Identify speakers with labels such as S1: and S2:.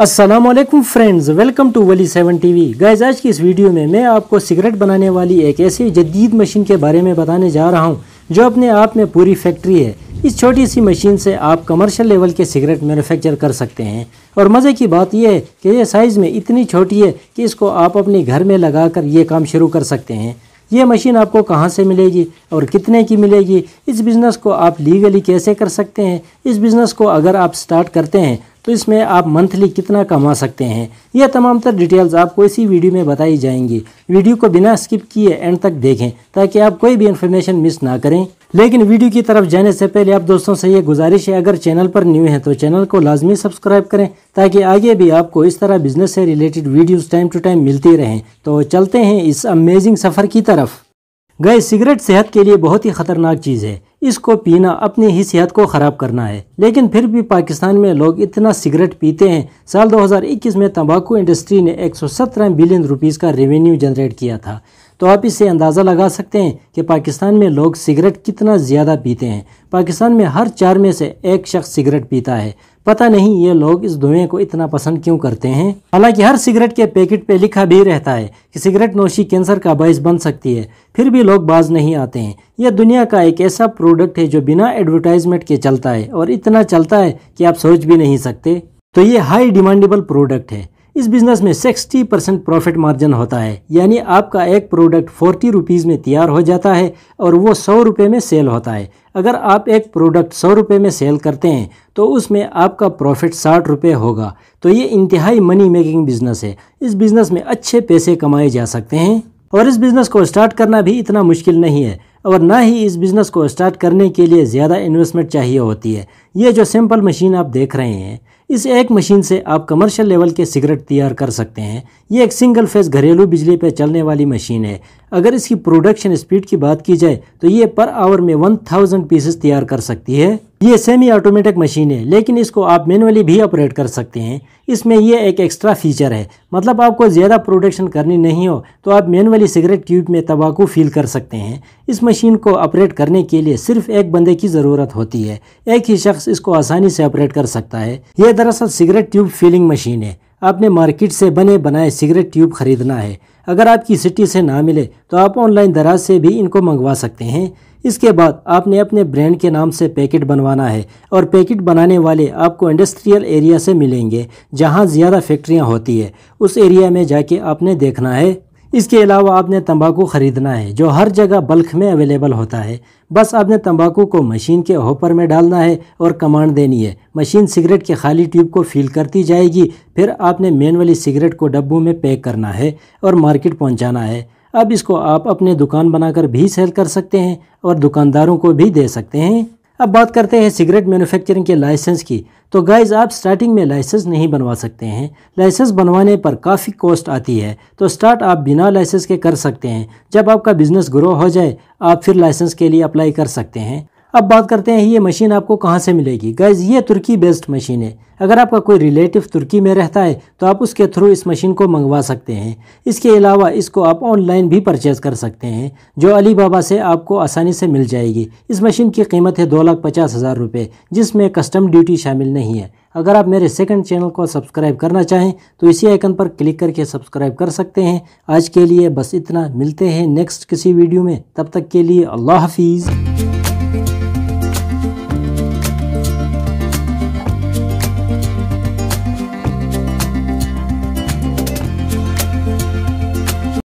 S1: Aslam friends welcome to Wali seven T V guys आज की इस वीडियो में मैं आपको सिगरेट बनाने वाली एक ऐसी जदीद मशीन के बारे में बताने जा रहा हूँ जो अपने आप में पूरी फैक्ट्री है इस छोटी सी मशीन से आप कमर्शियल लेवल के सिगरेट मैन्युफैक्चर कर सकते हैं और मज़े की बात यह है कि यह साइज़ में इतनी छोटी है कि इसको आप अपने घर में लगा कर ये काम शुरू कर सकते हैं ये मशीन आपको कहाँ से मिलेगी और कितने की मिलेगी इस बिज़नेस को आप लीगली कैसे कर सकते हैं इस बिज़नेस को अगर आप स्टार्ट करते हैं तो इसमें आप मंथली कितना कमा सकते हैं यह तमाम तर डिटेल्स आपको इसी वीडियो में बताई जाएंगी वीडियो को बिना स्किप किए एंड तक देखें ताकि आप कोई भी इन्फॉर्मेशन मिस ना करें लेकिन वीडियो की तरफ जाने से पहले आप दोस्तों से ये गुजारिश है अगर चैनल पर न्यू है तो चैनल को लाजमी सब्सक्राइब करें ताकि आगे भी आपको इस तरह बिजनेस से related videos time to time मिलती रहें तो चलते हैं इस अमेजिंग सफ़र की तरफ गए सिगरेट सेहत के लिए बहुत ही ख़तरनाक चीज़ है इसको पीना अपनी ही सेहत को ख़राब करना है लेकिन फिर भी पाकिस्तान में लोग इतना सिगरेट पीते हैं साल 2021 में तंबाकू इंडस्ट्री ने 117 बिलियन रुपीस का रेवेन्यू जनरेट किया था तो आप इससे अंदाज़ा लगा सकते हैं कि पाकिस्तान में लोग सिगरेट कितना ज़्यादा पीते हैं पाकिस्तान में हर चार में से एक शख्स सिगरेट पीता है पता नहीं ये लोग इस धुएं को इतना पसंद क्यों करते हैं हालांकि हर सिगरेट के पैकेट पे लिखा भी रहता है कि सिगरेट नोशी कैंसर का बायस बन सकती है फिर भी लोग बाज नहीं आते हैं यह दुनिया का एक ऐसा प्रोडक्ट है जो बिना एडवर्टाइजमेंट के चलता है और इतना चलता है कि आप सोच भी नहीं सकते तो ये हाई डिमांडेबल प्रोडक्ट है इस बिज़नेस में 60 परसेंट प्रॉफिट मार्जिन होता है यानी आपका एक प्रोडक्ट फोर्टी रुपीज़ में तैयार हो जाता है और वो सौ रुपये में सेल होता है अगर आप एक प्रोडक्ट सौ रुपये में सेल करते हैं तो उसमें आपका प्रॉफिट साठ रुपए होगा तो ये इंतहाई मनी मेकिंग बिज़नेस है इस बिज़नेस में अच्छे पैसे कमाए जा सकते हैं और इस बिज़नेस को स्टार्ट करना भी इतना मुश्किल नहीं है और ना ही इस बिज़नेस को स्टार्ट करने के लिए ज़्यादा इन्वेस्टमेंट चाहिए होती है ये जो सिंपल मशीन आप देख रहे हैं इस एक मशीन से आप कमर्शियल लेवल के सिगरेट तैयार कर सकते हैं ये एक सिंगल फेस घरेलू बिजली पर चलने वाली मशीन है अगर इसकी प्रोडक्शन स्पीड की बात की जाए तो ये पर आवर में 1000 पीसेस तैयार कर सकती है ये सेमी ऑटोमेटिक मशीन है लेकिन इसको आप मैनुअली भी ऑपरेट कर सकते हैं इसमें यह एक एक्स्ट्रा फीचर है मतलब आपको ज़्यादा प्रोडक्शन करनी नहीं हो तो आप मैनुअली सिगरेट ट्यूब में तंबाकू फील कर सकते हैं इस मशीन को ऑपरेट करने के लिए सिर्फ एक बंदे की ज़रूरत होती है एक ही शख्स इसको आसानी से ऑपरेट कर सकता है यह दरअसल सिगरेट ट्यूब फीलिंग मशीन है आपने मार्केट से बने बनाए सिगरेट ट्यूब खरीदना है अगर आपकी सिटी से ना मिले तो आप ऑनलाइन दराज से भी इनको मंगवा सकते हैं इसके बाद आपने अपने ब्रांड के नाम से पैकेट बनवाना है और पैकेट बनाने वाले आपको इंडस्ट्रियल एरिया से मिलेंगे जहाँ ज़्यादा फैक्ट्रियाँ होती है उस एरिया में जाके आपने देखना है इसके अलावा आपने तंबाकू ख़रीदना है जो हर जगह बल्क में अवेलेबल होता है बस आपने तंबाकू को मशीन के होपर में डालना है और कमांड देनी है मशीन सिगरेट के खाली ट्यूब को फिल करती जाएगी फिर आपने मैनुअली सिगरेट को डब्बों में पैक करना है और मार्केट पहुंचाना है अब इसको आप अपने दुकान बनाकर भी सेल कर सकते हैं और दुकानदारों को भी दे सकते हैं अब बात करते हैं सिगरेट मैन्युफैक्चरिंग के लाइसेंस की तो गाइज आप स्टार्टिंग में लाइसेंस नहीं बनवा सकते हैं लाइसेंस बनवाने पर काफ़ी कॉस्ट आती है तो स्टार्ट आप बिना लाइसेंस के कर सकते हैं जब आपका बिजनेस ग्रो हो जाए आप फिर लाइसेंस के लिए अप्लाई कर सकते हैं अब बात करते हैं ये मशीन आपको कहाँ से मिलेगी गैज़ ये तुर्की बेस्ड मशीन है अगर आपका कोई रिलेटिव तुर्की में रहता है तो आप उसके थ्रू इस मशीन को मंगवा सकते हैं इसके अलावा इसको आप ऑनलाइन भी परचेज कर सकते हैं जो अली बाबा से आपको आसानी से मिल जाएगी इस मशीन की कीमत है दो लाख पचास हज़ार रुपये जिसमें कस्टम ड्यूटी शामिल नहीं है अगर आप मेरे सेकंड चैनल को सब्सक्राइब करना चाहें तो इसी आइकन पर क्लिक करके सब्सक्राइब कर सकते हैं आज के लिए बस इतना मिलते हैं नेक्स्ट किसी वीडियो में तब तक के लिए अल्लाह हाफिज़